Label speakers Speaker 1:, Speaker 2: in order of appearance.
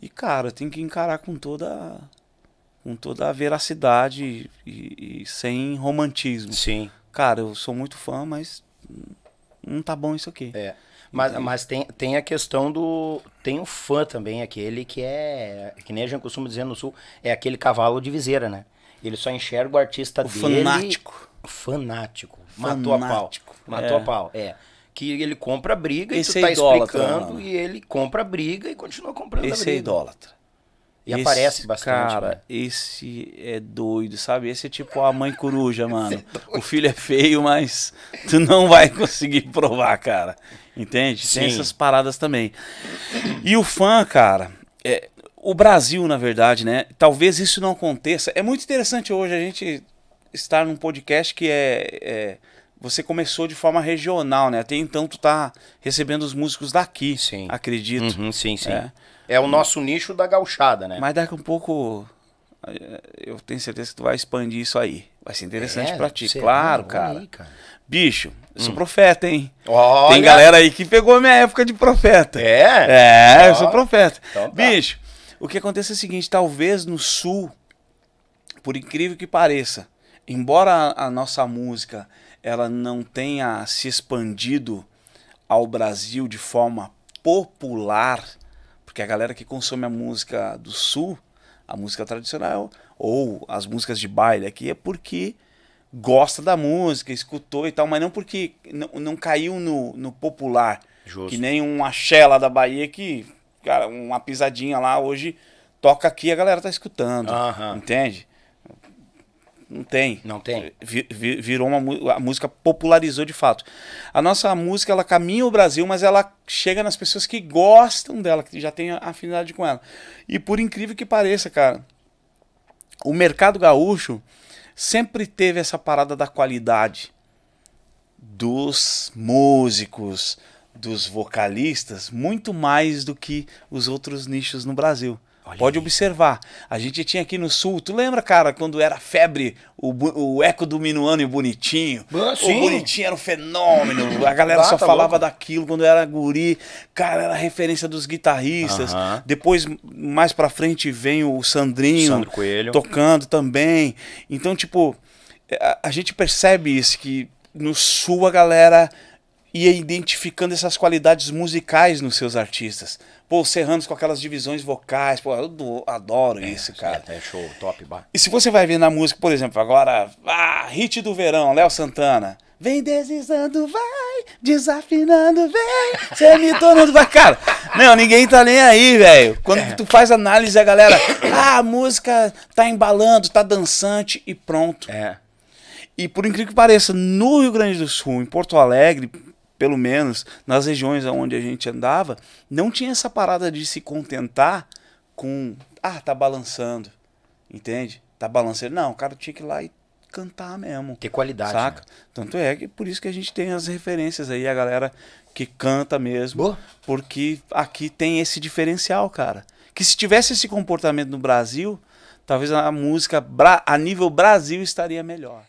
Speaker 1: E, cara, tem que encarar com toda com toda a veracidade e, e, sem romantismo. Sim. Cara, eu sou muito fã, mas não tá bom isso aqui. É. Mas, mas tem, tem a questão do. Tem o fã também, aquele que é. Que nem a gente costuma dizer no sul, é aquele cavalo de viseira, né? Ele só enxerga o artista o dele. Fanático. Fanático. Matou fanático. a pau. Matou é. a pau, é que ele compra a briga Esse e tu tá é explicando e ele compra a briga e continua comprando Esse a briga. Esse é idólatra. E esse, aparece bastante. Cara, né? esse é doido, sabe? Esse é tipo a mãe coruja, é mano. É o filho é feio, mas tu não vai conseguir provar, cara. Entende? Sim. Tem essas paradas também. E o fã, cara, é, o Brasil, na verdade, né? Talvez isso não aconteça. É muito interessante hoje a gente estar num podcast que é, é você começou de forma regional, né? Até então tu tá recebendo os músicos daqui, sim. acredito. Uhum, sim, sim. É. é o nosso nicho da gauchada, né? Mas daqui um pouco eh, eu tenho certeza que tu vai expandir isso aí. Vai ser interessante é, pra ti, é claro, cara. Aí, cara. Bicho, eu sou hum. profeta, hein? Olha. Tem galera aí que pegou a minha época de profeta. É? É, eu sou profeta. Então tá. Bicho, o que acontece é o seguinte, talvez no sul, por incrível que pareça, embora a, a nossa música ela não tenha se expandido ao Brasil de forma popular, porque a galera que consome a música do Sul, a música tradicional ou as músicas de baile aqui é porque gosta da música, escutou e tal, mas não porque não, caiu no, no popular, Justo. que nem um chela da Bahia que, cara, uma pisadinha lá hoje toca aqui a galera tá escutando, uh -huh. entende? Não tem. Não tem. virou uma a música popularizou de fato. A nossa música ela caminha o Brasil, mas ela chega nas pessoas que gostam dela, que já têm afinidade com ela. E por incrível que pareça, cara, o mercado gaúcho sempre teve essa parada da qualidade dos músicos, dos vocalistas muito mais do que os outros nichos no Brasil. Olha Pode aí. observar. A gente tinha aqui no sul, tu lembra, cara, quando era febre, o, o eco do Minuano e o Bonitinho? Ah, o Bonitinho era um fenômeno. A galera ah, só tá falava louco. daquilo quando era guri. Cara, era referência dos guitarristas. Uh -huh. Depois, mais pra frente, vem o Sandrinho Sandro Coelho. tocando também. Então, tipo, a, a gente percebe isso, que no sul a galera e é identificando essas qualidades musicais nos seus artistas. Pô, Serranos com aquelas divisões vocais, pô, eu adoro é, isso, cara. É show, top, bar. E se você vai ver na música, por exemplo, agora, ah, hit do verão, Léo Santana. Vem deslizando, vai, desafinando, vem, você me tornando, vai. Cara, não, ninguém tá nem aí, velho. Quando é. tu faz análise, a galera, ah, a música tá embalando, tá dançante e pronto. É. E por incrível que pareça, no Rio Grande do Sul, em Porto Alegre, pelo menos nas regiões onde a gente andava, não tinha essa parada de se contentar com, ah, tá balançando, entende? Tá balançando. Não, o cara tinha que ir lá e cantar mesmo. Ter qualidade. Saca? Né? Tanto é que por isso que a gente tem as referências aí, a galera que canta mesmo. Boa. Porque aqui tem esse diferencial, cara. Que se tivesse esse comportamento no Brasil, talvez a música a nível Brasil estaria melhor.